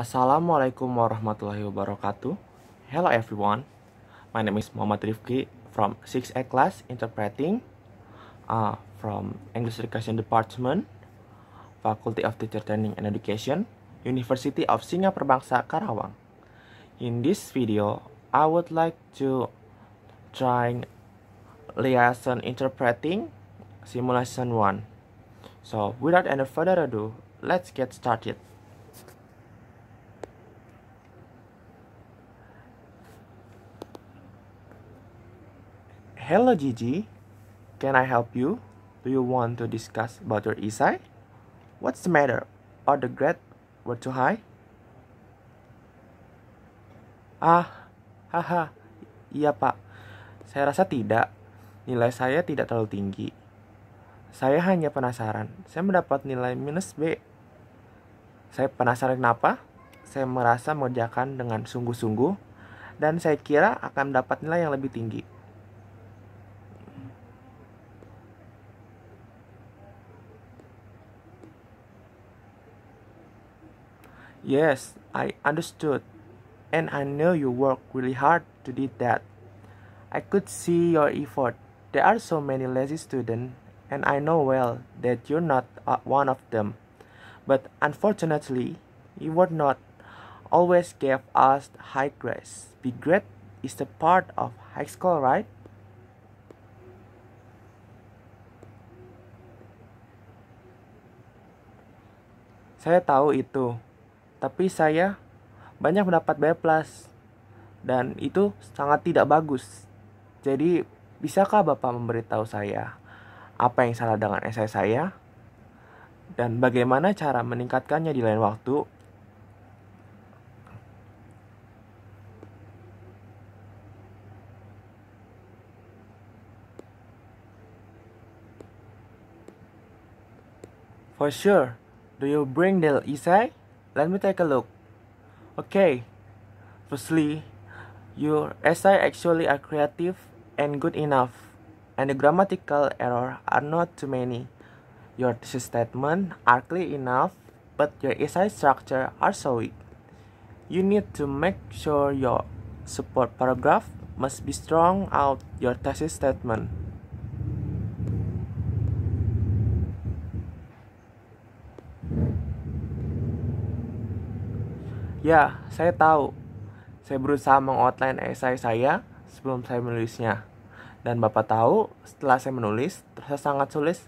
Assalamualaikum warahmatullahi wabarakatuh. Hello everyone. My name is Muhammad Rifki from 6A class interpreting uh, from English Education Department, Faculty of Teacher Training and Education, University of Singapore Bangsa Karawang. In this video, I would like to try liaison interpreting simulation 1. So without any further ado, let's get started. Hello Gigi, can I help you? Do you want to discuss about your isai? What's the matter? Are the grade were too high? Ah, haha, iya pak. Saya rasa tidak. Nilai saya tidak terlalu tinggi. Saya hanya penasaran. Saya mendapat nilai minus B. Saya penasaran kenapa? Saya merasa mengerjakan dengan sungguh-sungguh dan saya kira akan mendapat nilai yang lebih tinggi. Yes, I understood, and I know you work really hard to do that. I could see your effort. There are so many lazy students, and I know well that you're not uh, one of them. But unfortunately, you were not always gave us high grades. Be grade is a part of high school, right? Saya tahu itu. tapi saya banyak mendapat B+. Dan itu sangat tidak bagus. Jadi, bisakah Bapak memberitahu saya apa yang salah dengan esai saya? Dan bagaimana cara meningkatkannya di lain waktu? For sure, do you bring the essay? Let me take a look. Okay, firstly, your essay actually are creative and good enough, and the grammatical error are not too many. Your thesis statement are clear enough, but your essay structure are so weak. You need to make sure your support paragraph must be strong out your thesis statement. Ya, saya tahu. Saya berusaha mengoutline esai saya sebelum saya menulisnya. Dan Bapak tahu, setelah saya menulis, terasa sangat sulit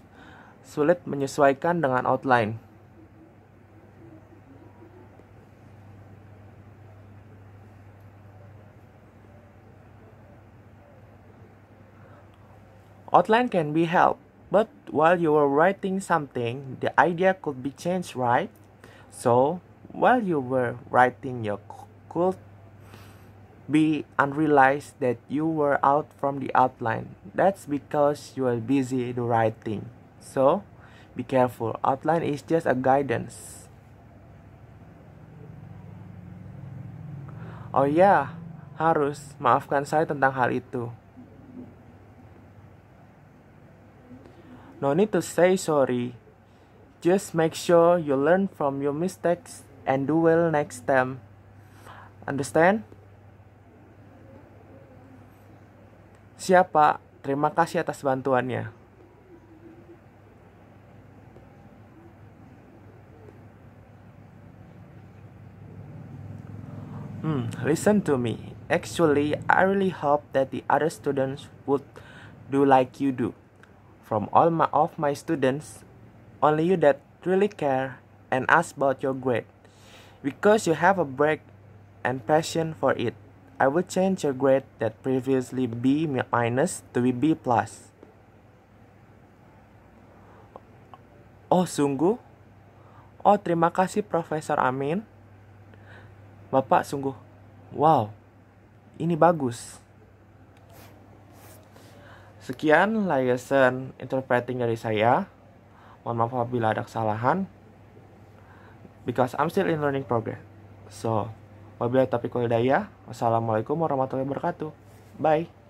sulit menyesuaikan dengan outline. Outline can be help, but while you are writing something, the idea could be changed, right? So, while you were writing your could be unrealized that you were out from the outline. That's because you are busy the writing. So be careful. Outline is just a guidance. Oh yeah, harus maafkan saya tentang hal itu. No need to say sorry. Just make sure you learn from your mistakes and do well next time. Understand? Siapa? Terima kasih atas bantuannya. Hmm, listen to me. Actually, I really hope that the other students would do like you do. From all my, of my students, only you that really care and ask about your grade. Because you have a break and passion for it, I will change your grade that previously B minus to be B plus. Oh sungguh? Oh terima kasih Profesor Amin. Bapak sungguh, wow, ini bagus. Sekian lesson interpreting dari saya. Mohon maaf apabila ada kesalahan because I'm still in learning progress. So, wabillahi taufiq wal hidayah. Wassalamualaikum warahmatullahi wabarakatuh. Bye.